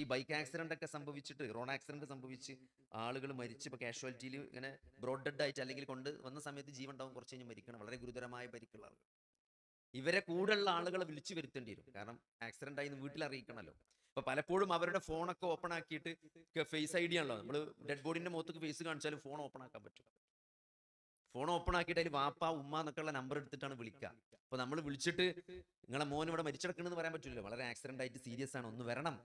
ഈ bike accident ഒക്കെ സംഭവിച്ചിട്ട് road accident സംഭവിച്ച് ആളുകൾ മരിച്ച് ഇപ്പൊ കാഷ്വാലിറ്റിയിൽ ഇങ്ങനെ ബ്രോഡ് ഡെഡ് ആയിട്ട് അല്ലെങ്കിൽ കൊണ്ട് വന്ന സമയത്ത് ജീവൻ ഉണ്ടാവും കുറച്ച് കഴിഞ്ഞ് മരിക്കണം വളരെ ഗുരുതരമായ പരിക്കുള്ള ആളുകൾ ഇവരെ കൂടെയുള്ള ആളുകളെ വിളിച്ചു വരുത്തേണ്ടി വരും കാരണം ആക്സിഡന്റ് ആയി വീട്ടിൽ അറിയിക്കണമല്ലോ അപ്പൊ പലപ്പോഴും അവരുടെ ഫോണൊക്കെ ഓപ്പൺ ആക്കിയിട്ട് ഫേസ് ഐ ഡി ആണല്ലോ നമ്മൾ ഡെഡ് ബോഡിന്റെ മുഖത്തേക്ക് ഫേസ് കാണിച്ചാലും ഫോൺ ഓപ്പൺ ആക്കാൻ പറ്റും ഫോൺ ഓപ്പൺ ആക്കിയിട്ട് അതിൽ വാപ്പ ഉമ്മ എന്നൊക്കെയുള്ള നമ്പർ എടുത്തിട്ടാണ് വിളിക്കുക അപ്പൊ നമ്മൾ വിളിച്ചിട്ട് നിങ്ങളെ മോൻ ഇവിടെ മരിച്ചെടുക്കണമെന്ന് പറയാൻ പറ്റില്ലല്ലോ വളരെ ആക്സിഡന്റ് ആയിട്ട് സീരിയസ് ആണ് ഒന്ന് വരണം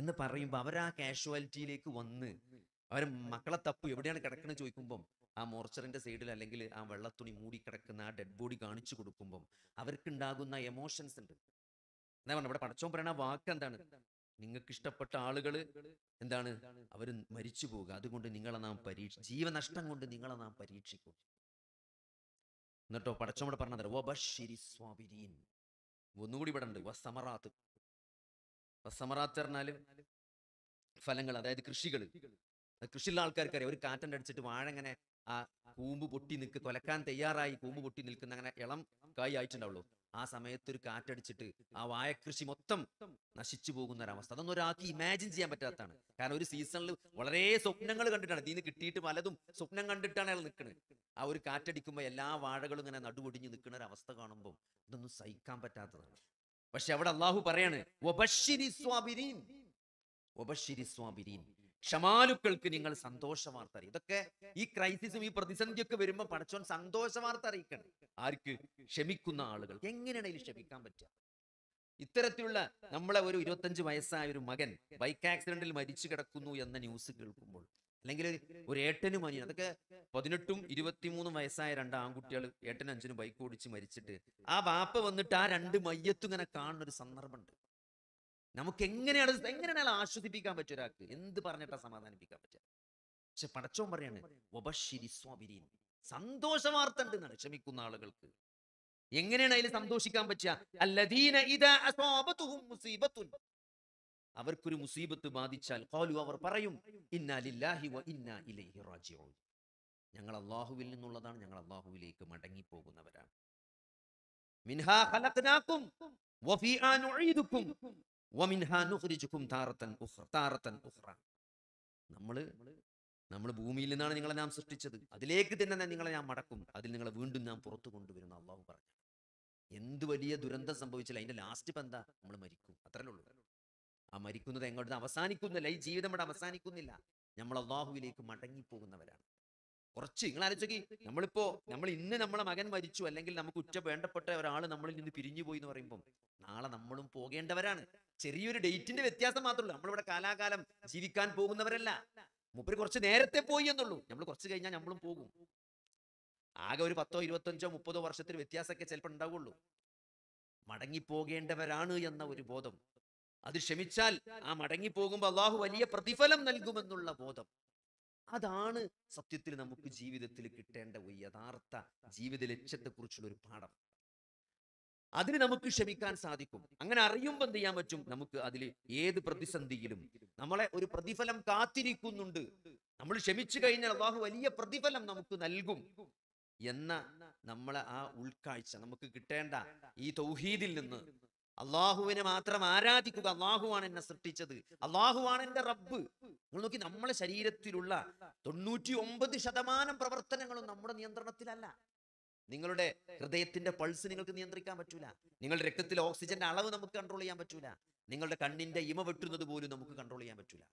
എന്ന് പറയുമ്പോൾ അവർ ആ കാഷ്വാലിറ്റിയിലേക്ക് വന്ന് അവർ മക്കളെ തപ്പു എവിടെയാണ് കിടക്കുന്നത് ചോദിക്കുമ്പം ആ മോർച്ചറിന്റെ സൈഡിൽ അല്ലെങ്കിൽ ആ വെള്ളത്തുണി മൂടി കിടക്കുന്ന ആ ഡെഡ് ബോഡി കാണിച്ചു കൊടുക്കുമ്പം അവർക്കുണ്ടാകുന്ന എമോഷൻസ് ഉണ്ട് എന്താ പറഞ്ഞ ഇവിടെ പടച്ചോൻ പറയുന്ന വാക്ക് എന്താണ് നിങ്ങൾക്ക് ഇഷ്ടപ്പെട്ട ആളുകൾ എന്താണ് അവർ മരിച്ചു പോവുക അതുകൊണ്ട് നിങ്ങളെ നാം പരീക്ഷ ജീവനഷ്ടം കൊണ്ട് നിങ്ങളെ നാം പരീക്ഷിക്കും എന്നിട്ടോ പടച്ചോടെ പറഞ്ഞത് ഒന്നുകൂടി ഇവിടെ ഉണ്ട് വസമറാത്ത് വസമറാത്തറിനാല് ഫലങ്ങൾ അതായത് കൃഷികൾ കൃഷിയുള്ള അറിയാം ഒരു കാറ്റൻ്റെ അടിച്ചിട്ട് വാഴ ഇങ്ങനെ ആ കൂമ്പ് പൊട്ടി നിൽക്ക് കൊലക്കാൻ തയ്യാറായി കൂമ്പ് പൊട്ടി നിൽക്കുന്ന അങ്ങനെ ഇളം കായി ആയിട്ടുണ്ടാവുള്ളൂ ആ സമയത്ത് ഒരു കാറ്റടിച്ചിട്ട് ആ വാഴക്കൃഷി മൊത്തം നശിച്ചു പോകുന്ന ഒരവസ്ഥ അതൊന്നും ഒരാൾക്ക് ഇമാജിൻ ചെയ്യാൻ പറ്റാത്തതാണ് കാരണം ഒരു സീസണിൽ വളരെ സ്വപ്നങ്ങൾ കണ്ടിട്ടാണ് ഇതിന് കിട്ടിയിട്ട് പലതും സ്വപ്നം കണ്ടിട്ടാണ് അയാൾ നിൽക്കുന്നത് ആ ഒരു കാറ്റടിക്കുമ്പോൾ എല്ലാ വാഴകളും ഇങ്ങനെ നടുവൊടിഞ്ഞ് നിൽക്കുന്ന ഒരു അവസ്ഥ കാണുമ്പോൾ ഇതൊന്നും സഹിക്കാൻ പറ്റാത്തതാണ് പക്ഷെ അവിടെ അള്ളാഹു പറയാണ് ക്ഷമാലുക്കൾക്ക് നിങ്ങൾ സന്തോഷ വാർത്ത അറിയും ഇതൊക്കെ ഈ ക്രൈസിസും ഈ പ്രതിസന്ധിയൊക്കെ വരുമ്പോൾ പടച്ചോൻ സന്തോഷ വാർത്ത അറിയിക്കണം ആർക്ക് ക്ഷമിക്കുന്ന ആളുകൾ എങ്ങനെയാണ് ഇതിൽ ക്ഷമിക്കാൻ പറ്റുക ഇത്തരത്തിലുള്ള നമ്മളെ ഒരു ഇരുപത്തഞ്ച് വയസ്സായ ഒരു മകൻ ബൈക്ക് ആക്സിഡന്റിൽ മരിച്ചു കിടക്കുന്നു എന്ന ന്യൂസ് കേൾക്കുമ്പോൾ അല്ലെങ്കിൽ ഒരു ഏട്ടനും അനിയനും അതൊക്കെ പതിനെട്ടും ഇരുപത്തിമൂന്നും വയസ്സായ രണ്ട് ആൺകുട്ടികൾ ഏട്ടനും അഞ്ചിനും ബൈക്ക് ഓടിച്ച് മരിച്ചിട്ട് ആ വാപ്പ വന്നിട്ട് ആ രണ്ട് മയ്യത്തും ഇങ്ങനെ കാണുന്ന ഒരു സന്ദർഭമുണ്ട് നമുക്ക് എങ്ങനെയാണ് എങ്ങനെയാണ് ആശ്വസിപ്പിക്കാൻ പറ്റും ഒരാൾക്ക് എന്ത് പറഞ്ഞിട്ടാ സമാധാനിപ്പിക്കാൻ പറ്റുക പക്ഷെ പടച്ചോൻ പറയാണ് ഒബശിരി സ്വാബിരിയും സന്തോഷ വാർത്ത ഉണ്ടെന്നാണ് ക്ഷമിക്കുന്ന ആളുകൾക്ക് എങ്ങനെയാണ് അതിൽ സന്തോഷിക്കാൻ പറ്റുക അവർക്കൊരു മുസീബത്ത് ബാധിച്ചാൽ കോലു അവർ പറയും വ ഇന്നാ ഇലൈഹി റാജിഊൻ ഞങ്ങൾ അള്ളാഹുവിൽ നിന്നുള്ളതാണ് ഞങ്ങൾ അള്ളാഹുവിലേക്ക് മടങ്ങിപ്പോകുന്നവരാണ് മിൻഹാ ഖലഖ്നാകും നുഖ്രിജുകും നമ്മൾ നമ്മൾ ഭൂമിയിൽ നിന്നാണ് നിങ്ങളെ നാം സൃഷ്ടിച്ചത് അതിലേക്ക് തന്നെ നിങ്ങളെ ഞാൻ മടക്കും അതിൽ നിങ്ങളെ വീണ്ടും ഞാൻ പുറത്തു കൊണ്ടുവരുന്ന അള്ളാഹു പറഞ്ഞു എന്ത് വലിയ ദുരന്തം സംഭവിച്ചാൽ അതിന്റെ ലാസ്റ്റ് ബന്ധ നമ്മൾ മരിക്കും അത്രേ ഉള്ളൂ ആ മരിക്കുന്നത് എങ്ങോട്ട് അവസാനിക്കുന്നില്ല ഈ ജീവിതം ഇവിടെ അവസാനിക്കുന്നില്ല നമ്മൾ അള്ളാഹുവിലേക്ക് മടങ്ങിപ്പോകുന്നവരാണ് കുറച്ച് നിങ്ങൾ ആലോചിക്കി നമ്മളിപ്പോ നമ്മൾ ഇന്ന് നമ്മളെ മകൻ മരിച്ചു അല്ലെങ്കിൽ നമുക്ക് ഉറ്റ വേണ്ടപ്പെട്ട ഒരാൾ നമ്മളിൽ നിന്ന് പിരിഞ്ഞു പോയി എന്ന് പറയുമ്പോൾ നാളെ നമ്മളും പോകേണ്ടവരാണ് ചെറിയൊരു ഡേറ്റിന്റെ വ്യത്യാസം മാത്രമല്ല നമ്മളിവിടെ കാലാകാലം ജീവിക്കാൻ പോകുന്നവരല്ല മുപ്പര് കുറച്ച് നേരത്തെ പോയി എന്നുള്ളൂ നമ്മൾ കുറച്ച് കഴിഞ്ഞാൽ നമ്മളും പോകും ആകെ ഒരു പത്തോ ഇരുപത്തഞ്ചോ മുപ്പതോ വർഷത്തിൽ വ്യത്യാസമൊക്കെ ചിലപ്പോൾ ഉണ്ടാവുള്ളൂ മടങ്ങിപ്പോകേണ്ടവരാണ് എന്ന ഒരു ബോധം അത് ക്ഷമിച്ചാൽ ആ മടങ്ങി പോകുമ്പോൾ അള്ളാഹു വലിയ പ്രതിഫലം നൽകുമെന്നുള്ള ബോധം അതാണ് സത്യത്തിൽ നമുക്ക് ജീവിതത്തിൽ കിട്ടേണ്ട ഒരു യഥാർത്ഥ ജീവിത ലക്ഷ്യത്തെക്കുറിച്ചുള്ള ഒരു പാഠം അതിന് നമുക്ക് ക്ഷമിക്കാൻ സാധിക്കും അങ്ങനെ അറിയുമ്പോൾ എന്ത് ചെയ്യാൻ പറ്റും നമുക്ക് അതിൽ ഏത് പ്രതിസന്ധിയിലും നമ്മളെ ഒരു പ്രതിഫലം കാത്തിരിക്കുന്നുണ്ട് നമ്മൾ ക്ഷമിച്ചു കഴിഞ്ഞാൽ അള്ളാഹു വലിയ പ്രതിഫലം നമുക്ക് നൽകും എന്ന നമ്മളെ ആ ഉൾക്കാഴ്ച നമുക്ക് കിട്ടേണ്ട ഈ തൗഹീദിൽ നിന്ന് അള്ളാഹുവിനെ മാത്രം ആരാധിക്കുക അള്ളാഹുവാണ് എന്നെ സൃഷ്ടിച്ചത് അള്ളാഹുവാണ് എൻ്റെ റബ്ബ് നിങ്ങൾ നോക്കി നമ്മളെ ശരീരത്തിലുള്ള തൊണ്ണൂറ്റി ഒമ്പത് ശതമാനം പ്രവർത്തനങ്ങളും നമ്മുടെ നിയന്ത്രണത്തിലല്ല നിങ്ങളുടെ ഹൃദയത്തിന്റെ പൾസ് നിങ്ങൾക്ക് നിയന്ത്രിക്കാൻ പറ്റൂല നിങ്ങളുടെ രക്തത്തിലെ ഓക്സിജന്റെ അളവ് നമുക്ക് കൺട്രോൾ ചെയ്യാൻ പറ്റൂല നിങ്ങളുടെ കണ്ണിന്റെ ഇമ വെട്ടുന്നത് പോലും നമുക്ക് കൺട്രോൾ ചെയ്യാൻ പറ്റൂല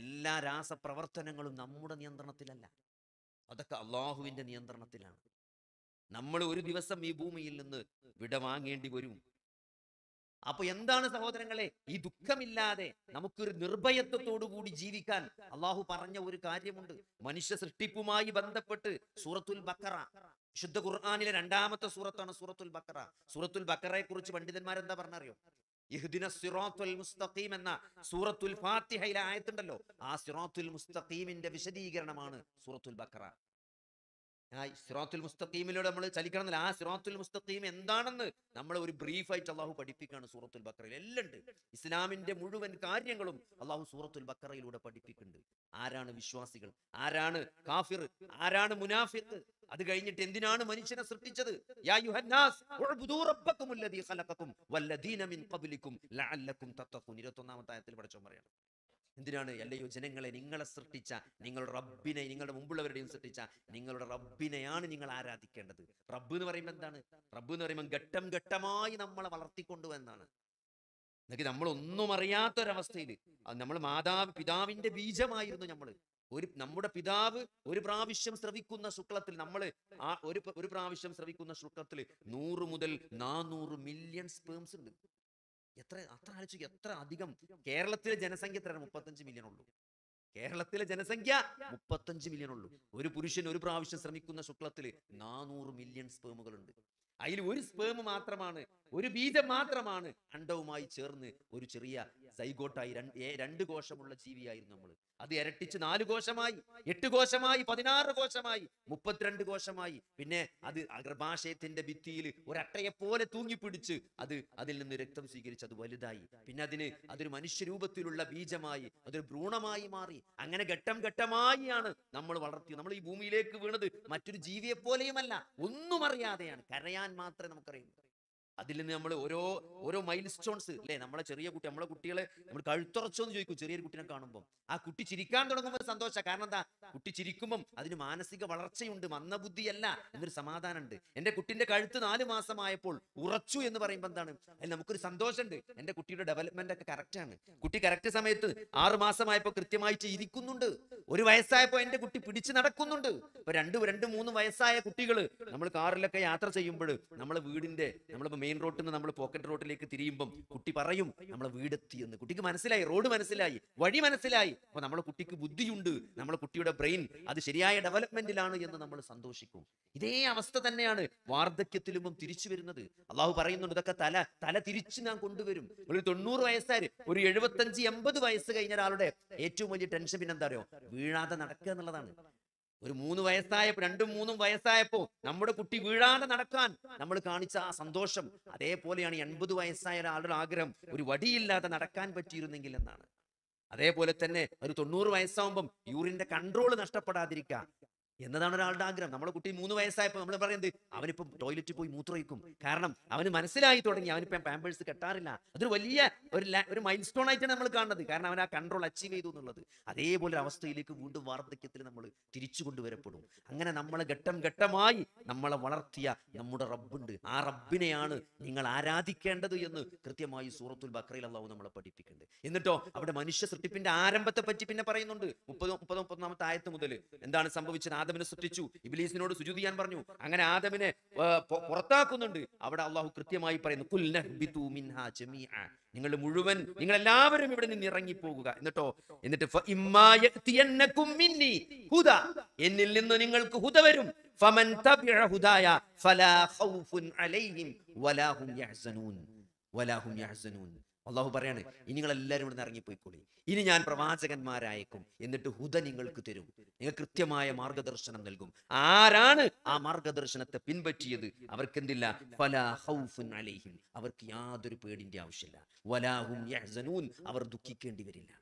എല്ലാ രാസപ്രവർത്തനങ്ങളും നമ്മുടെ നിയന്ത്രണത്തിലല്ല അതൊക്കെ അള്ളാഹുവിന്റെ നിയന്ത്രണത്തിലാണ് നമ്മൾ ഒരു ദിവസം ഈ ഭൂമിയിൽ നിന്ന് വിടവാങ്ങേണ്ടി വരും അപ്പൊ എന്താണ് സഹോദരങ്ങളെ ഈ ദുഃഖമില്ലാതെ നമുക്കൊരു കൂടി ജീവിക്കാൻ അള്ളാഹു പറഞ്ഞ ഒരു കാര്യമുണ്ട് മനുഷ്യ സൃഷ്ടിപ്പുമായി ബന്ധപ്പെട്ട് സൂറത്തുൽ ബക്കറ വിശുദ്ധ ഖുർആാനിലെ രണ്ടാമത്തെ സൂറത്താണ് സൂറത്തുൽ ബക്കറ സൂറത്തുൽ ബക്കറയെ കുറിച്ച് പണ്ഡിതന്മാർ എന്താ പറഞ്ഞറിയോ ഇഹ്ദിന സിറാത്തുൽ മുസ്തഖീം എന്ന സൂറത്തുൽ ഫാത്തിഹയിലെ ആയത്തുണ്ടല്ലോ ആ സിറാത്തുൽ മുസ്തഖീമിന്റെ വിശദീകരണമാണ് സൂറത്തുൽ ബക്കറ ആ സിറാത്തുൽ മുസ്തഖീമിലൂടെ നമ്മൾ ചലിക്കണമെന്നില്ല ആ സിറാത്തുൽ മുസ്തഖീം എന്താണെന്ന് നമ്മൾ ഒരു ബ്രീഫായിട്ട് അള്ളാഹു പഠിപ്പിക്കുകയാണ് സൂറത്തുൽ ബക്കറയിൽ എല്ലാം ഉണ്ട് ഇസ്ലാമിന്റെ മുഴുവൻ കാര്യങ്ങളും അള്ളാഹു സൂറത്തുൽ ബക്കറയിലൂടെ പഠിപ്പിക്കുന്നുണ്ട് ആരാണ് വിശ്വാസികൾ ആരാണ് കാഫിർ ആരാണ് മുനാഫിത്ത് അത് കഴിഞ്ഞിട്ട് എന്തിനാണ് മനുഷ്യനെ സൃഷ്ടിച്ചത് യാ യുഹന്നാസ് ഉഅ്ബുദു റബ്ബക്കും അല്ലദീ വല്ലദീന മിൻ ഖബ്ലിക്കും ലഅല്ലക്കും തത്തഖൂൻ 21ാമത്തെ ആയത്തിൽ പഠിച്ചോ പറയാണ് എന്തിനാണ് അല്ലയോ ജനങ്ങളെ നിങ്ങളെ സൃഷ്ടിച്ച നിങ്ങളുടെ റബ്ബിനെ നിങ്ങളുടെ മുമ്പുള്ളവരുടെയും സൃഷ്ടിച്ച നിങ്ങളുടെ റബ്ബിനെയാണ് നിങ്ങൾ ആരാധിക്കേണ്ടത് റബ്ബ് എന്ന് പറയുമ്പോൾ എന്താണ് റബ്ബ് എന്ന് പറയുമ്പോൾ ഘട്ടം ഘട്ടമായി നമ്മളെ എന്നാണ് എന്നൊക്കെ നമ്മളൊന്നും അറിയാത്തൊരവസ്ഥയിൽ നമ്മൾ മാതാവ് പിതാവിന്റെ ബീജമായിരുന്നു നമ്മൾ ഒരു നമ്മുടെ പിതാവ് ഒരു പ്രാവശ്യം ശ്രവിക്കുന്ന ശുക്ലത്തിൽ നമ്മൾ ആ ഒരു ഒരു പ്രാവശ്യം ശ്രവിക്കുന്ന ശുക്ലത്തിൽ നൂറ് മുതൽ നാനൂറ് മില്യൺ സ്പേംസ് ഉണ്ട് എത്ര അത്ര ആലോചിക്കുക എത്ര അധികം കേരളത്തിലെ ജനസംഖ്യ എത്ര മുപ്പത്തഞ്ച് മില്യൺ ഉള്ളൂ കേരളത്തിലെ ജനസംഖ്യ മുപ്പത്തഞ്ച് മില്യൺ ഉള്ളൂ ഒരു പുരുഷൻ ഒരു പ്രാവശ്യം ശ്രമിക്കുന്ന ശുക്ലത്തിൽ നാനൂറ് മില്യൺ ഉണ്ട് അതിൽ ഒരു സ്പേം മാത്രമാണ് ഒരു ബീജം മാത്രമാണ് അണ്ടവുമായി ചേർന്ന് ഒരു ചെറിയ സൈഗോട്ടായി രണ്ട് കോശമുള്ള ജീവിയായിരുന്നു നമ്മൾ അത് ഇരട്ടിച്ച് നാല് കോശമായി എട്ട് കോശമായി പതിനാറ് കോശമായി മുപ്പത്തിരണ്ട് കോശമായി പിന്നെ അത് ഗർഭാശയത്തിന്റെ ഭിത്തിയിൽ ഒരട്ടയെ പോലെ തൂങ്ങിപ്പിടിച്ച് അത് അതിൽ നിന്ന് രക്തം സ്വീകരിച്ച് അത് വലുതായി പിന്നെ അതിന് അതൊരു മനുഷ്യരൂപത്തിലുള്ള ബീജമായി അതൊരു ഭ്രൂണമായി മാറി അങ്ങനെ ഘട്ടം ഘട്ടമായിയാണ് നമ്മൾ വളർത്തിയത് നമ്മൾ ഈ ഭൂമിയിലേക്ക് വീണത് മറ്റൊരു ജീവിയെ പോലെയുമല്ല ഒന്നും അറിയാതെയാണ് കരയാൻ മാത്രമേ നമുക്കറിയൂ അതിൽ നിന്ന് നമ്മൾ ഓരോ ഓരോ മൈൽ സ്റ്റോൺസ് അല്ലേ നമ്മളെ ചെറിയ കുട്ടി നമ്മളെ കുട്ടികളെ നമ്മൾ കഴുത്തുറച്ചോ എന്ന് ചോദിക്കും ചെറിയൊരു കുട്ടിനെ കാണുമ്പോൾ ആ കുട്ടി ചിരിക്കാൻ തുടങ്ങുമ്പോൾ സന്തോഷം കാരണം എന്താ കുട്ടി ചിരിക്കുമ്പം അതിന് മാനസിക വളർച്ചയുണ്ട് മന്ദബുദ്ധിയല്ല എന്നൊരു ഉണ്ട് എൻ്റെ കുട്ടിന്റെ കഴുത്ത് നാല് മാസമായപ്പോൾ ഉറച്ചു എന്ന് പറയുമ്പോൾ എന്താണ് അതിൽ നമുക്കൊരു സന്തോഷമുണ്ട് എൻ്റെ കുട്ടിയുടെ ഡെവലപ്മെന്റ് ഒക്കെ കറക്റ്റാണ് കുട്ടി കറക്റ്റ് സമയത്ത് ആറ് മാസമായപ്പോൾ കൃത്യമായി ഇരിക്കുന്നുണ്ട് ഒരു വയസ്സായപ്പോൾ എൻ്റെ കുട്ടി പിടിച്ച് നടക്കുന്നുണ്ട് ഇപ്പൊ രണ്ട് രണ്ട് മൂന്ന് വയസ്സായ കുട്ടികൾ നമ്മൾ കാറിലൊക്കെ യാത്ര ചെയ്യുമ്പോൾ നമ്മളെ വീടിന്റെ നമ്മളിപ്പോൾ മെയിൻ റോഡിൽ നിന്ന് നമ്മൾ പോക്കറ്റ് റോഡിലേക്ക് തിരിയുമ്പം കുട്ടി പറയും നമ്മളെ വീടെത്തി എന്ന് കുട്ടിക്ക് മനസ്സിലായി റോഡ് മനസ്സിലായി വഴി മനസ്സിലായി അപ്പൊ നമ്മളെ കുട്ടിക്ക് ബുദ്ധിയുണ്ട് നമ്മളെ കുട്ടിയുടെ ബ്രെയിൻ അത് ശരിയായ ഡെവലപ്മെന്റിലാണ് എന്ന് നമ്മൾ സന്തോഷിക്കും ഇതേ അവസ്ഥ തന്നെയാണ് വാർദ്ധക്യത്തിലും തിരിച്ചു വരുന്നത് അള്ളാഹു പറയുന്നുണ്ട് ഇതൊക്കെ തല തല തിരിച്ചു ഞാൻ കൊണ്ടുവരും ഒരു തൊണ്ണൂറ് വയസ്സാര് ഒരു എഴുപത്തഞ്ച് എൺപത് വയസ്സ് കഴിഞ്ഞ ഒരാളുടെ ഏറ്റവും വലിയ ടെൻഷൻ പിന്നെന്താ അറിയോ വീഴാതെ നടക്കുക എന്നുള്ളതാണ് ഒരു മൂന്ന് വയസ്സായപ്പോ രണ്ടും മൂന്നും വയസ്സായപ്പോ നമ്മുടെ കുട്ടി വീഴാതെ നടക്കാൻ നമ്മൾ കാണിച്ച ആ സന്തോഷം അതേപോലെയാണ് എൺപത് വയസ്സായ ഒരാളുടെ ആഗ്രഹം ഒരു വടിയില്ലാതെ നടക്കാൻ പറ്റിയിരുന്നെങ്കിൽ എന്നാണ് അതേപോലെ തന്നെ ഒരു തൊണ്ണൂറ് വയസ്സാവുമ്പം യൂറിന്റെ കൺട്രോൾ നഷ്ടപ്പെടാതിരിക്കുക എന്നതാണ് ഒരാളുടെ ആഗ്രഹം നമ്മളെ കുട്ടി മൂന്ന് വയസ്സായപ്പോൾ നമ്മൾ പറയുന്നത് അവനിപ്പം ടോയ്ലറ്റിൽ പോയി മൂത്രയിക്കും കാരണം അവന് മനസ്സിലായി തുടങ്ങി അവനിപ്പം പാമ്പേഴ്സ് കെട്ടാറില്ല അതൊരു വലിയ ഒരു ഒരു മൈൽ സ്റ്റോൺ ആയിട്ടാണ് നമ്മൾ കാണുന്നത് കാരണം അവൻ ആ കൺട്രോൾ അച്ചീവ് ചെയ്തു എന്നുള്ളത് അതേപോലെ ഒരു അവസ്ഥയിലേക്ക് വീണ്ടും വാർദ്ധക്യത്തിൽ നമ്മൾ തിരിച്ചു കൊണ്ടുവരപ്പെടും അങ്ങനെ നമ്മളെ ഘട്ടം ഘട്ടമായി നമ്മളെ വളർത്തിയ നമ്മുടെ റബ്ബുണ്ട് ആ റബ്ബിനെയാണ് നിങ്ങൾ ആരാധിക്കേണ്ടത് എന്ന് കൃത്യമായി സൂറത്തുൽ ബക്രയിൽ അള്ളാഹു നമ്മളെ പഠിപ്പിക്കുന്നുണ്ട് എന്നിട്ടോ അവിടെ മനുഷ്യ സൃഷ്ടിപ്പിന്റെ ആരംഭത്തെ പറ്റി പിന്നെ പറയുന്നുണ്ട് മുപ്പത് മുപ്പത് മുപ്പത്തൊന്നാമത്തെ ആയത്ത് മുതൽ എന്താണ് സംഭവിച്ചത് ആദമിനെ സൃഷ്ടിച്ചു ഇബിലീസിനോട് സുജു ചെയ്യാൻ പറഞ്ഞു അങ്ങനെ ആദമിനെ പുറത്താക്കുന്നുണ്ട് അവിടെ അള്ളാഹു കൃത്യമായി പറയുന്നു നിങ്ങൾ മുഴുവൻ നിങ്ങൾ എല്ലാവരും ഇവിടെ നിന്ന് ഇറങ്ങി പോകുക എന്നിട്ടോ എന്നിട്ട് ഹുദ എന്നിൽ നിന്ന് നിങ്ങൾക്ക് ഹുദ വരും ഫമൻ ഹുദായ ഫലാ അലൈഹിം വലാ ഹും അള്ളാഹു പറയാണ് ഇനി നിങ്ങളെല്ലാവരും ഇവിടെ നിന്ന് ഇറങ്ങിപ്പോയിക്കോളി ഇനി ഞാൻ പ്രവാചകന്മാരായേക്കും എന്നിട്ട് ഹുദ നിങ്ങൾക്ക് തരും നിങ്ങൾ കൃത്യമായ മാർഗദർശനം നൽകും ആരാണ് ആ മാർഗദർശനത്തെ പിൻപറ്റിയത് അവർക്കെന്തില്ല അലൈഹിം അവർക്ക് യാതൊരു പേടിന്റെ ആവശ്യമില്ല വലാഹും യഹ്സനൂൻ അവർ ദുഃഖിക്കേണ്ടി വരില്ല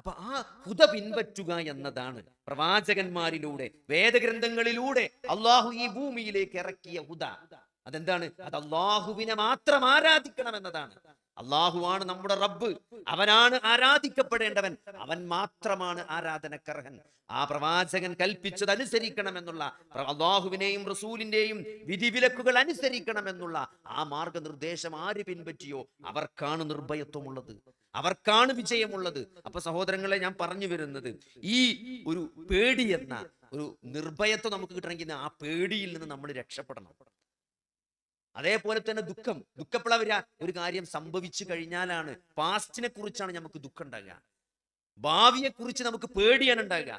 അപ്പൊ ആ ഹുദ പിൻപറ്റുക എന്നതാണ് പ്രവാചകന്മാരിലൂടെ വേദഗ്രന്ഥങ്ങളിലൂടെ അള്ളാഹു ഈ ഭൂമിയിലേക്ക് ഇറക്കിയ ഹുദ അതെന്താണ് അത് അള്ളാഹുവിനെ മാത്രം ആരാധിക്കണം എന്നതാണ് അള്ളാഹുവാണ് നമ്മുടെ റബ്ബ് അവനാണ് ആരാധിക്കപ്പെടേണ്ടവൻ അവൻ മാത്രമാണ് ആരാധനക്കർഹൻ ആ പ്രവാചകൻ കൽപ്പിച്ചത് അനുസരിക്കണമെന്നുള്ള അള്ളാഹുവിനെയും റസൂലിന്റെയും വിധിവിലക്കുകൾ അനുസരിക്കണമെന്നുള്ള ആ മാർഗനിർദ്ദേശം ആര് പിൻപറ്റിയോ അവർക്കാണ് നിർഭയത്വമുള്ളത് അവർക്കാണ് വിജയമുള്ളത് അപ്പൊ സഹോദരങ്ങളെ ഞാൻ പറഞ്ഞു വരുന്നത് ഈ ഒരു പേടി എന്ന ഒരു നിർഭയത്വം നമുക്ക് കിട്ടണമെങ്കിൽ ആ പേടിയിൽ നിന്ന് നമ്മൾ രക്ഷപ്പെടണം അതേപോലെ തന്നെ ദുഃഖം ദുഃഖപ്പെടാൻ ഒരു കാര്യം സംഭവിച്ചു കഴിഞ്ഞാലാണ് പാസ്റ്റിനെ കുറിച്ചാണ് നമുക്ക് ദുഃഖം ഉണ്ടാകുക ഭാവിയെ കുറിച്ച് നമുക്ക് പേടിയാണ് ഉണ്ടാകുക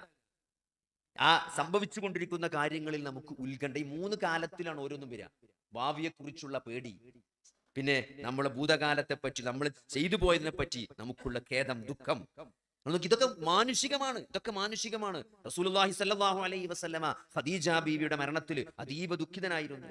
ആ സംഭവിച്ചു കൊണ്ടിരിക്കുന്ന കാര്യങ്ങളിൽ നമുക്ക് ഉത്കണ്ഠ ഈ മൂന്ന് കാലത്തിലാണ് ഓരോന്നും വരിക ഭാവിയെക്കുറിച്ചുള്ള പേടി പിന്നെ നമ്മളെ ഭൂതകാലത്തെ പറ്റി നമ്മൾ ചെയ്തു പോയതിനെ പറ്റി നമുക്കുള്ള ഖേദം ദുഃഖം ഇതൊക്കെ മാനുഷികമാണ് ഇതൊക്കെ മാനുഷികമാണ് റസൂലുള്ളാഹി അലൈഹി വസല്ലമ ഖദീജ ബീവിയുടെ മരണത്തിൽ അതീവ ദുഃഖിതനായിരുന്നു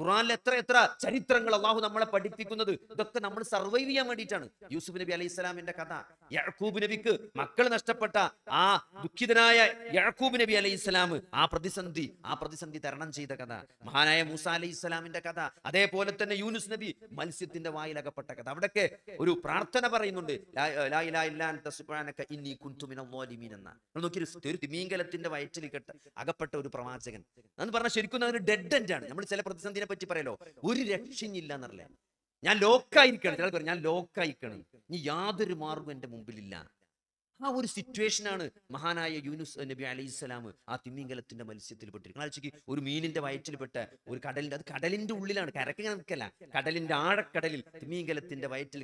ഖുറാനിൽ എത്ര എത്ര ചരിത്രങ്ങൾ അള്ളാഹു നമ്മളെ പഠിപ്പിക്കുന്നത് ഇതൊക്കെ നമ്മൾ സർവൈവ് ചെയ്യാൻ വേണ്ടിയിട്ടാണ് യൂസുഫ് നബി അലൈഹി സ്വലാമിന്റെ കഥ യഴക്കൂബ് നബിക്ക് മക്കൾ നഷ്ടപ്പെട്ട ആ ദുഃഖിതനായ യഴക്കൂബ് നബി അലൈഹി സ്വലാം ആ പ്രതിസന്ധി ആ പ്രതിസന്ധി തരണം ചെയ്ത കഥ മഹാനായ മൂസ അലൈഹി സ്വലാമിന്റെ കഥ അതേപോലെ തന്നെ യൂനുസ് നബി മത്സ്യത്തിന്റെ വായിലകപ്പെട്ട കഥ അവിടെയൊക്കെ ഒരു പ്രാർത്ഥന പറയുന്നുണ്ട് എന്ന വയറ്റിൽ കെട്ട അകപ്പെട്ട ഒരു പ്രവാചകൻ എന്ന് പറഞ്ഞാൽ ശരിക്കും ഡെഡ് എൻഡ് ആണ് നമ്മൾ ചില പ്രതിസന്ധിനെ പറ്റി പറയലോ ഒരു രക്ഷയില്ല എന്നറില്ലേ ഞാൻ ലോക്കായിരിക്കണം ചിലർക്ക് പറയും ഞാൻ ലോക്കായിരിക്കണം ഇനി യാതൊരു മാർഗവും എൻ്റെ മുമ്പിലില്ല ആ ഒരു സിറ്റുവേഷനാണ് മഹാനായ യൂനുസ് നബി അലൈഹി സ്വലാം ആ തിമിംഗലത്തിന്റെ മത്സ്യത്തിൽ പെട്ടിരിക്കുന്നത് ആഴ്ചക്ക് ഒരു മീനിന്റെ വയറ്റിൽപ്പെട്ട ഒരു കടലിന്റെ അത് കടലിന്റെ ഉള്ളിലാണ് കരക്ക് നിൽക്കല്ല കടലിന്റെ ആഴക്കടലിൽ തിമിംഗലത്തിന്റെ വയറ്റിൽ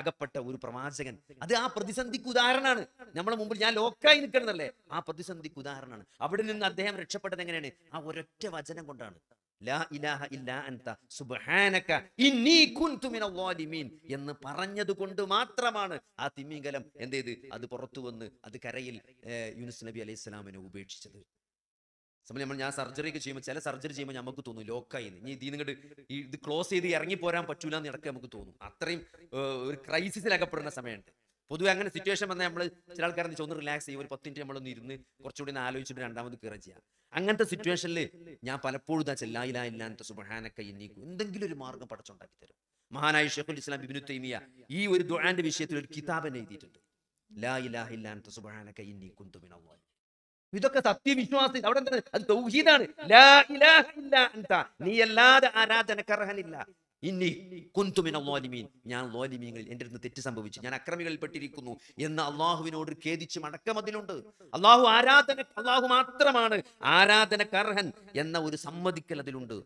അകപ്പെട്ട ഒരു പ്രവാചകൻ അത് ആ പ്രതിസന്ധിക്ക് ഉദാഹരണമാണ് നമ്മളെ മുമ്പിൽ ഞാൻ ലോക്കായി നിൽക്കണമെന്നല്ലേ ആ പ്രതിസന്ധിക്ക് ഉദാഹരണമാണ് അവിടെ നിന്ന് അദ്ദേഹം രക്ഷപ്പെട്ടത് എങ്ങനെയാണ് ആ ഒരൊറ്റ വചനം കൊണ്ടാണ് എന്ന് പറഞ്ഞത് കൊണ്ട് മാത്രമാണ് ആ തിമിംഗലം എന്ത് ചെയ്ത് അത് പുറത്തു വന്ന് അത് കരയിൽ യൂനുസ് നബി അലൈഹി സ്വലാമിനെ ഉപേക്ഷിച്ചത് സമയം നമ്മൾ ഞാൻ സർജറി ഒക്കെ ചെയ്യുമ്പോൾ ചില സർജറി ചെയ്യുമ്പോൾ നമുക്ക് തോന്നും ലോക്കായി ഇനി ഇതിൽ നിന്നിട്ട് ഇത് ക്ലോസ് ചെയ്ത് ഇറങ്ങി പോരാൻ പറ്റൂലെന്ന് ഇടയ്ക്ക് നമുക്ക് തോന്നും അത്രയും ഒരു ക്രൈസിസിൽ അകപ്പെടുന്ന സമയമുണ്ട് പൊതുവെ അങ്ങനെ സിറ്റുവേഷൻ വന്നാൽ നമ്മൾ ചില ആൾക്കാരെന്ന് ഒന്ന് റിലാക്സ് ചെയ്യും ഒരു പത്ത് മിനിറ്റ് നമ്മളൊന്ന് ഇരുന്ന് കുറച്ചുകൂടി ആലോചിച്ചിട്ട് രണ്ടാമത് കയറി ചെയ്യാം അങ്ങനത്തെ സിറ്റുവേഷനിൽ ഞാൻ പലപ്പോഴും ഇതാ ചെല്ലായില്ല ഇല്ലാത്ത സുബഹാനക്ക ഇന്നീക്കും എന്തെങ്കിലും ഒരു മാർഗം പഠിച്ചുണ്ടാക്കി തരും മഹാനായ ഷെഫുൽ ഇസ്ലാം ബിബിനു തൈമിയ ഈ ഒരു ദുആന്റെ വിഷയത്തിൽ ഒരു കിതാബൻ എഴുതിയിട്ടുണ്ട് ലാ ഇലാഹ കുന്തു ഇതൊക്കെ സത്യവിശ്വാസി അവിടെ അത് തൗഹീദാണ് നീ അല്ലാതെ ആരാധനക്കർഹനില്ല ഇന്നി കുന്തുമിന ലോലിമീൻ ഞാൻ ലോലിമീങ്ങളിൽ എൻ്റെ അടുത്ത് തെറ്റ് സംഭവിച്ചു ഞാൻ അക്രമികളിൽപ്പെട്ടിരിക്കുന്നു എന്ന് അള്ളാഹുവിനോട് ഖേദിച്ച് അടക്കം അതിലുണ്ട് അള്ളാഹു ആരാധന അള്ളാഹു മാത്രമാണ് കർഹൻ എന്ന ഒരു സമ്മതിക്കൽ അതിലുണ്ട്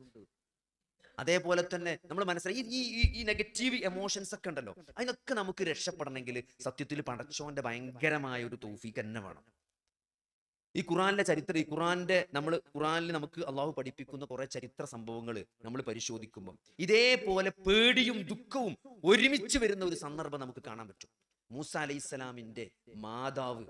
അതേപോലെ തന്നെ നമ്മൾ മനസ്സിലായി ഈ ഈ നെഗറ്റീവ് എമോഷൻസ് ഒക്കെ ഉണ്ടല്ലോ അതിനൊക്കെ നമുക്ക് രക്ഷപ്പെടണമെങ്കിൽ സത്യത്തിൽ പടച്ചോന്റെ ഭയങ്കരമായ ഒരു തോഫീക്ക് തന്നെ വേണം ഈ ഖുറാനിലെ ചരിത്രം ഈ ഖുറാന്റെ നമ്മൾ ഖുറാനിൽ നമുക്ക് അള്ളാഹു പഠിപ്പിക്കുന്ന കുറെ ചരിത്ര സംഭവങ്ങൾ നമ്മൾ പരിശോധിക്കുമ്പോൾ ഇതേപോലെ പേടിയും ദുഃഖവും ഒരുമിച്ച് വരുന്ന ഒരു സന്ദർഭം നമുക്ക് കാണാൻ പറ്റും മൂസ അലൈഹി മാതാവ്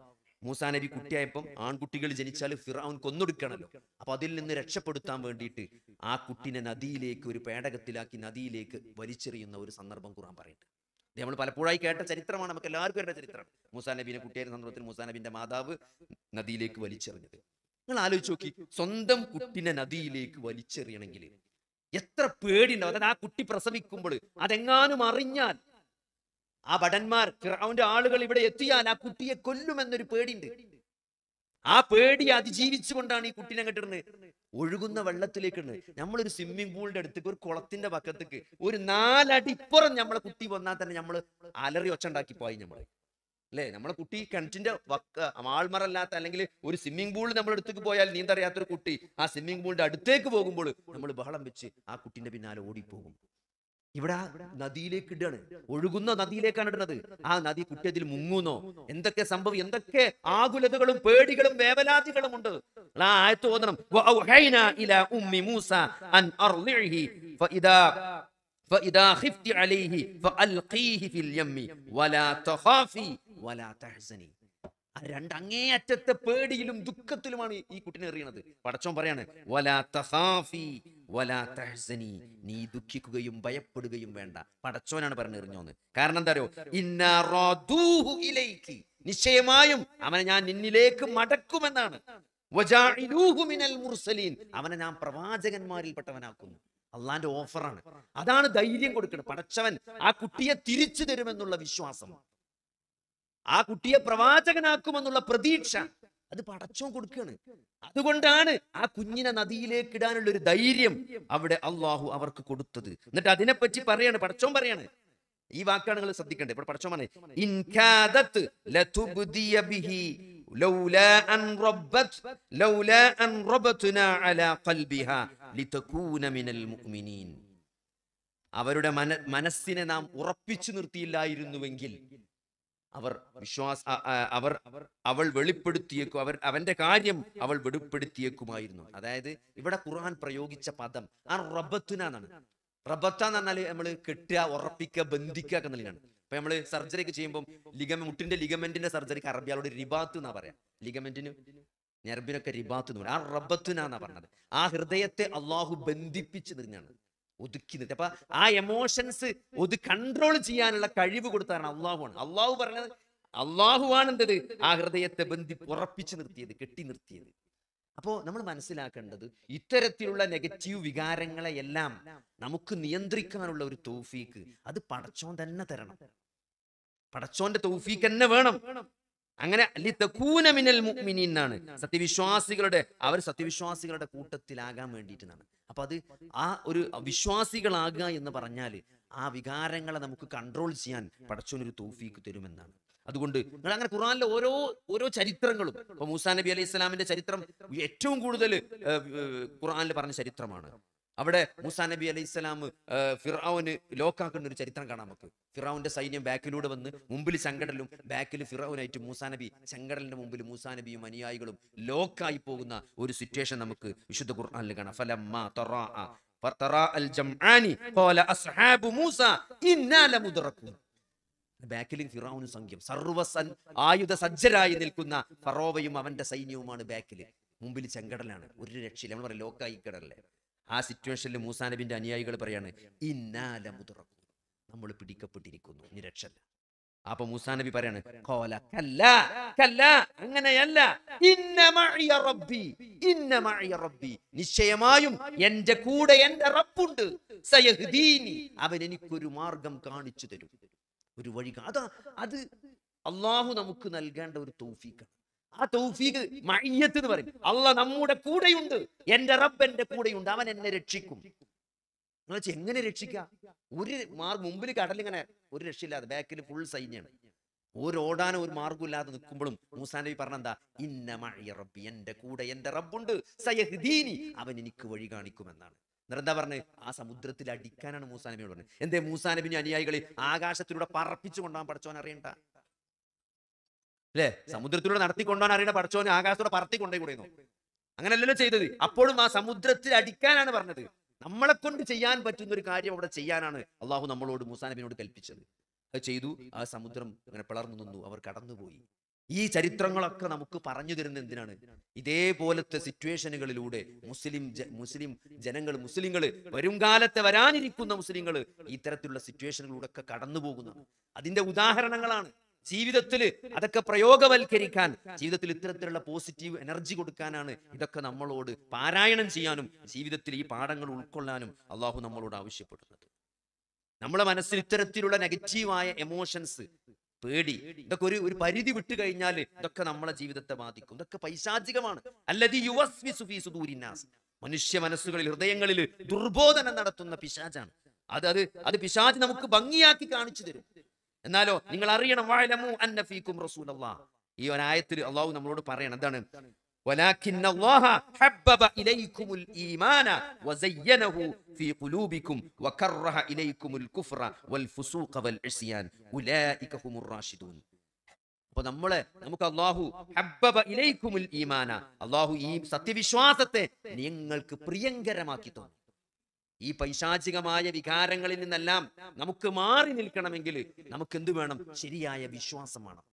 മൂസാ നബി കുട്ടിയായപ്പം ആൺകുട്ടികൾ ജനിച്ചാൽ ഫിറാവുൻ കൊന്നൊടുക്കണല്ലോ അപ്പൊ അതിൽ നിന്ന് രക്ഷപ്പെടുത്താൻ വേണ്ടിയിട്ട് ആ കുട്ടിനെ നദിയിലേക്ക് ഒരു പേടകത്തിലാക്കി നദിയിലേക്ക് വലിച്ചെറിയുന്ന ഒരു സന്ദർഭം ഖുറാൻ പറയുന്നുണ്ട് നമ്മൾ പലപ്പോഴായി കേട്ട ചരിത്രമാണ് നമുക്ക് എല്ലാവർക്കും കേട്ട ചരിത്രം മൂസാ നബീനെ കുട്ടിയായ സന്ദർഭത്തിൽ മൂസാ നബീന്റെ മാതാവ് നദിയിലേക്ക് വലിച്ചെറിഞ്ഞത് നിങ്ങൾ ആലോചിച്ച് നോക്കി സ്വന്തം കുട്ടിനെ നദിയിലേക്ക് വലിച്ചെറിയണമെങ്കിൽ എത്ര പേടിയുണ്ടാവും അതായത് ആ കുട്ടി പ്രസവിക്കുമ്പോൾ അതെങ്ങാനും അറിഞ്ഞാൽ ആ ഭടന്മാർ അവന്റെ ആളുകൾ ഇവിടെ എത്തിയാൽ ആ കുട്ടിയെ കൊല്ലുമെന്നൊരു പേടിയുണ്ട് ആ പേടി അതിജീവിച്ചുകൊണ്ടാണ് ഈ കുട്ടീനെ കിട്ടുന്നത് ഒഴുകുന്ന വെള്ളത്തിലേക്ക് നമ്മളൊരു സ്വിമ്മിംഗ് പൂളിന്റെ അടുത്തേക്ക് ഒരു കുളത്തിന്റെ പക്കത്തേക്ക് ഒരു നാലടി ഇപ്പുറം നമ്മളെ കുട്ടി വന്നാൽ തന്നെ നമ്മൾ അലറി ഒച്ചണ്ടാക്കി പോയി നമ്മൾ അല്ലേ നമ്മളെ കുട്ടി കിണറ്റിന്റെ വക്ക ആൾമറല്ലാത്ത അല്ലെങ്കിൽ ഒരു സ്വിമ്മിംഗ് പൂളിൽ നമ്മൾ അടുത്തേക്ക് പോയാൽ നീന്തറിയാത്തൊരു കുട്ടി ആ സ്വിമ്മിംഗ് പൂളിന്റെ അടുത്തേക്ക് പോകുമ്പോൾ നമ്മൾ ബഹളം വെച്ച് ആ കുട്ടീന്റെ പിന്നാലെ ഓടിപ്പോകും ഇവിടെ നദിയിലേക്ക് ഇടുകയാണ് ഒഴുകുന്ന നദിയിലേക്കാണ് ഇടുന്നത് ആ നദി കുറ്റത്തിൽ മുങ്ങുന്നോ എന്തൊക്കെ സംഭവം എന്തൊക്കെ ആകുലതകളും പേടികളും വേവലാതികളും ഉണ്ട് ആ ആയത്ത് ഓതണം രണ്ട് പേടിയിലും ദുഃഖത്തിലുമാണ് ഈ കുട്ടിനെ എറിയണത് പടച്ചോൻ പറയാണ് വലാ തഹാഫി വലാ നീ ദുഃഖിക്കുകയും ഭയപ്പെടുകയും വേണ്ട പടച്ചോനാണ് പറഞ്ഞു എറിഞ്ഞോന്ന് കാരണം എന്താ അറിയോ ഇലൈക്ക് നിശ്ചയമായും അവനെ ഞാൻ നിന്നിലേക്ക് മടക്കുമെന്നാണ് മുർസലീൻ അവനെ ഞാൻ പെട്ടവനാക്കുന്നു അള്ളാന്റെ ഓഫറാണ് അതാണ് ധൈര്യം കൊടുക്കുന്നത് പടച്ചവൻ ആ കുട്ടിയെ തിരിച്ചു തരുമെന്നുള്ള വിശ്വാസം ആ കുട്ടിയെ പ്രവാചകനാക്കുമെന്നുള്ള പ്രതീക്ഷ അത് പടച്ചോൻ കൊടുക്കുകയാണ് അതുകൊണ്ടാണ് ആ കുഞ്ഞിനെ നദിയിലേക്ക് ഇടാനുള്ള ഒരു ധൈര്യം അവിടെ അള്ളാഹു അവർക്ക് കൊടുത്തത് എന്നിട്ട് അതിനെപ്പറ്റി പറയാണ് പടച്ചോൻ പറയാണ് ഈ വാക്കാണ് നിങ്ങൾ ശ്രദ്ധിക്കേണ്ടത് ഇവിടെ പടച്ചോൻ പറഞ്ഞു അവരുടെ മന മനസ്സിനെ നാം ഉറപ്പിച്ചു നിർത്തിയില്ലായിരുന്നുവെങ്കിൽ അവർ വിശ്വാസ അവർ അവൾ വെളിപ്പെടുത്തിയേക്കും അവർ അവന്റെ കാര്യം അവൾ വെളിപ്പെടുത്തിയേക്കുമായിരുന്നു അതായത് ഇവിടെ ഖുർആൻ പ്രയോഗിച്ച പദം ആ റബത്തുനാണ് എന്നാണ് റബത്ത എന്ന് പറഞ്ഞാൽ നമ്മൾ കെട്ടുക ഉറപ്പിക്കുക ബന്ധിക്കുക എന്നുള്ളതാണ് അപ്പൊ നമ്മൾ സർജറി ഒക്കെ ചെയ്യുമ്പോൾ ലിഗമ മുട്ടിന്റെ ലിഗമെന്റിന്റെ സർജറിക്ക് അറബിയാളോട് റിബാത്ത് എന്നാ പറയാ ലിഗമെന്റിന് ഞെരമ്പിനൊക്കെ റിബാത്ത് എന്ന് പറയാം ആ റബത്തുനാന്നാ പറഞ്ഞത് ആ ഹൃദയത്തെ അള്ളാഹു ബന്ധിപ്പിച്ചു നിന്നാണ് ഒതുക്കി അപ്പൊ ആ എമോഷൻസ് ഒതു കൺട്രോൾ ചെയ്യാനുള്ള കഴിവ് കൊടുത്താണ് അള്ളാഹുവാണ് അള്ളാഹു പറഞ്ഞത് അള്ളാഹുവാണ് എന്തത് ആ ഹൃദയത്തെ ബന്ധി ഉറപ്പിച്ചു നിർത്തിയത് കെട്ടി നിർത്തിയത് അപ്പോ നമ്മൾ മനസ്സിലാക്കേണ്ടത് ഇത്തരത്തിലുള്ള നെഗറ്റീവ് വികാരങ്ങളെയെല്ലാം നമുക്ക് നിയന്ത്രിക്കാനുള്ള ഒരു തൗഫീക്ക് അത് പടച്ചോൻ തന്നെ തരണം പടച്ചോന്റെ തൗഫീക്ക് തന്നെ വേണം അങ്ങനെ അല്ലി തെക്കൂനമിനൽ മുഗ്മിനി എന്നാണ് സത്യവിശ്വാസികളുടെ അവർ സത്യവിശ്വാസികളുടെ കൂട്ടത്തിലാകാൻ വേണ്ടിയിട്ടാണ് അപ്പൊ അത് ആ ഒരു വിശ്വാസികളാകുക എന്ന് പറഞ്ഞാൽ ആ വികാരങ്ങളെ നമുക്ക് കൺട്രോൾ ചെയ്യാൻ പടച്ചോനൊരു തോഫീക്ക് തരുമെന്നാണ് അതുകൊണ്ട് നിങ്ങൾ അങ്ങനെ ഖുറാനിലെ ഓരോ ഓരോ ചരിത്രങ്ങളും ഇപ്പൊ മൂസാ നബി അലൈഹി ഇസ്ലാമിന്റെ ചരിത്രം ഏറ്റവും കൂടുതൽ ഖുറാനിൽ പറഞ്ഞ ചരിത്രമാണ് അവിടെ മൂസാ നബി അലൈഹി ഇസ്ലാം ഫിറാവിന് ലോക്കാക്കുന്ന ഒരു ചരിത്രം കാണാം നമുക്ക് ഫിറാവിന്റെ സൈന്യം ബാക്കിലൂടെ വന്ന് മുമ്പിൽ ചങ്കടലും ബാക്കിൽ ഫിറാവിനായിട്ട് മൂസാ നബി ചങ്കടലിന്റെ മുമ്പിൽ മൂസാ നബിയും അനുയായികളും ലോക്കായി പോകുന്ന ഒരു സിറ്റുവേഷൻ നമുക്ക് വിശുദ്ധ ഖുർആാനിൽ കാണാം ഫലമ്മ ബാക്കിലും ഫിറാവുനും സംഖ്യം സർവസൻ ആയുധ സജ്ജരായി നിൽക്കുന്ന ഫറോവയും അവന്റെ സൈന്യവുമാണ് ബാക്കിൽ മുമ്പിൽ ചെങ്കടലാണ് ഒരു രക്ഷയില്ല നമ്മൾ പറയാം ലോക്കായി കടലല്ലേ ആ സിറ്റുവേഷനിൽ മൂസാ നബിൻ്റെ അനുയായികൾ പറയാണ് ഇന്നാല മുതറക്കും നമ്മൾ പിടിക്കപ്പെട്ടിരിക്കുന്നു ഇനി രക്ഷല്ല അപ്പൊ മൂസാ നബി പറയാണ് കോല കല്ല കല്ല അങ്ങനെയല്ല റബ്ബി റബ്ബി നിശ്ചയമായും എന്റെ കൂടെ എന്റെ റബ്ബുണ്ട് അവൻ എനിക്കൊരു മാർഗം കാണിച്ചു തരും ഒരു വഴി അതാ അത് അള്ളാഹു നമുക്ക് നൽകേണ്ട ഒരു തോഫീക്കാണ് ആ തൗഫീഖ് മയ്യത്ത് എന്ന് പറയും അല്ല നമ്മുടെ കൂടെയുണ്ട് എന്റെ റബ്ബ് എന്റെ കൂടെയുണ്ട് അവൻ എന്നെ രക്ഷിക്കും എന്നുവെച്ചാൽ എങ്ങനെ രക്ഷിക്കുക ഒരു മാർഗ് മുമ്പിൽ കടൽ ഇങ്ങനെ ഒരു രക്ഷയില്ലാതെ ബാക്കിൽ ഫുൾ സൈന്യാണ് ഒരു ഓടാനോ ഒരു മാർഗമില്ലാതെ നിൽക്കുമ്പോഴും മൂസാ നബി എന്താ ഇന്ന മഴയ റബ്ബി എന്റെ കൂടെ എന്റെ റബ്ബുണ്ട് സയഹ്ദീനി അവൻ എനിക്ക് വഴി കാണിക്കുമെന്നാണ് എന്താ പറഞ്ഞു ആ സമുദ്രത്തിൽ അടിക്കാനാണ് മൂസാ പറഞ്ഞത് എന്തേ മൂസാ നബിന് അനുയായികളെ ആകാശത്തിലൂടെ പറപ്പിച്ചു കൊണ്ടാൻ പഠിച്ചോൻ അറിയണ്ട അല്ലേ സമുദ്രത്തിലൂടെ നടത്തിക്കൊണ്ടുപോകാൻ അറിയണ പഠിച്ചോനെ ആകാശത്തോടെ പറത്തി കൊണ്ടേ കൂടുന്നു അങ്ങനല്ലല്ലോ ചെയ്തത് അപ്പോഴും ആ സമുദ്രത്തിൽ അടിക്കാനാണ് പറഞ്ഞത് നമ്മളെ കൊണ്ട് ചെയ്യാൻ പറ്റുന്ന ഒരു കാര്യം അവിടെ ചെയ്യാനാണ് അള്ളാഹു നമ്മളോട് മൂസാനബിനോട് കൽപ്പിച്ചത് അത് ചെയ്തു ആ സമുദ്രം അങ്ങനെ പിളർന്നു നിന്നു അവർ കടന്നുപോയി ഈ ചരിത്രങ്ങളൊക്കെ നമുക്ക് പറഞ്ഞു തരുന്ന എന്തിനാണ് ഇതേപോലത്തെ സിറ്റുവേഷനുകളിലൂടെ മുസ്ലിം മുസ്ലിം ജനങ്ങൾ മുസ്ലിങ്ങൾ വരും കാലത്തെ വരാനിരിക്കുന്ന മുസ്ലിങ്ങൾ ഇത്തരത്തിലുള്ള സിറ്റുവേഷനുകളിലൂടെ ഒക്കെ കടന്നു പോകുന്നതാണ് അതിന്റെ ഉദാഹരണങ്ങളാണ് ജീവിതത്തിൽ അതൊക്കെ പ്രയോഗവൽക്കരിക്കാൻ ജീവിതത്തിൽ ഇത്തരത്തിലുള്ള പോസിറ്റീവ് എനർജി കൊടുക്കാനാണ് ഇതൊക്കെ നമ്മളോട് പാരായണം ചെയ്യാനും ജീവിതത്തിൽ ഈ പാഠങ്ങൾ ഉൾക്കൊള്ളാനും അള്ളാഹു നമ്മളോട് ആവശ്യപ്പെടുന്നത് നമ്മളെ മനസ്സിൽ ഇത്തരത്തിലുള്ള നെഗറ്റീവായ എമോഷൻസ് പേടി ഇതൊക്കെ ഒരു ഒരു പരിധി വിട്ടു കഴിഞ്ഞാൽ ഇതൊക്കെ നമ്മളെ ജീവിതത്തെ ബാധിക്കും ഇതൊക്കെ പൈശാചികമാണ് അല്ലെങ്കിൽ യുവസ്വി സുഫി സുദൂരിനാസ് മനുഷ്യ മനസ്സുകളിൽ ഹൃദയങ്ങളിൽ ദുർബോധനം നടത്തുന്ന പിശാചാണ് അത് അത് അത് പിശാജ് നമുക്ക് ഭംഗിയാക്കി കാണിച്ചു തരും എന്നാലോ നിങ്ങൾ അറിയണം വാഴലമു അന്നഫീക്കും റസൂൽ അള്ളാ ഈ ഒരായത്തിൽ അള്ളാഹു നമ്മളോട് പറയണം എന്താണ് നമുക്ക് അള്ളാഹു ഹബ്ബബ ഈമാന അള്ളാഹു ഈ സത്യവിശ്വാസത്തെ നിങ്ങൾക്ക് പ്രിയങ്കരമാക്കി തോന്നി ഈ പൈശാചികമായ വികാരങ്ങളിൽ നിന്നെല്ലാം നമുക്ക് മാറി നിൽക്കണമെങ്കിൽ നമുക്ക് എന്ത് വേണം ശരിയായ വിശ്വാസം വേണം